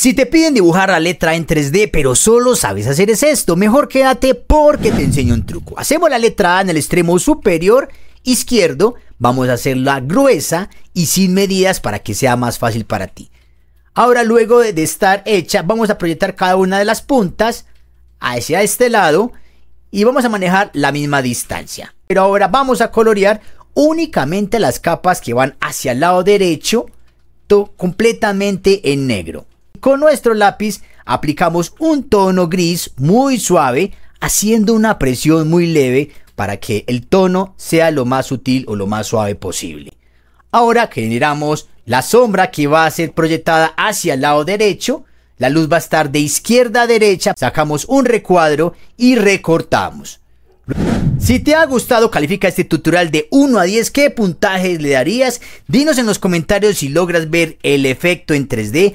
Si te piden dibujar la letra en 3D, pero solo sabes hacer es esto, mejor quédate porque te enseño un truco. Hacemos la letra A en el extremo superior izquierdo, vamos a hacerla gruesa y sin medidas para que sea más fácil para ti. Ahora luego de estar hecha, vamos a proyectar cada una de las puntas hacia este lado y vamos a manejar la misma distancia. Pero ahora vamos a colorear únicamente las capas que van hacia el lado derecho, completamente en negro. Con nuestro lápiz aplicamos un tono gris muy suave haciendo una presión muy leve para que el tono sea lo más sutil o lo más suave posible. Ahora generamos la sombra que va a ser proyectada hacia el lado derecho, la luz va a estar de izquierda a derecha, sacamos un recuadro y recortamos. Si te ha gustado, califica este tutorial de 1 a 10. ¿Qué puntajes le darías? Dinos en los comentarios si logras ver el efecto en 3D.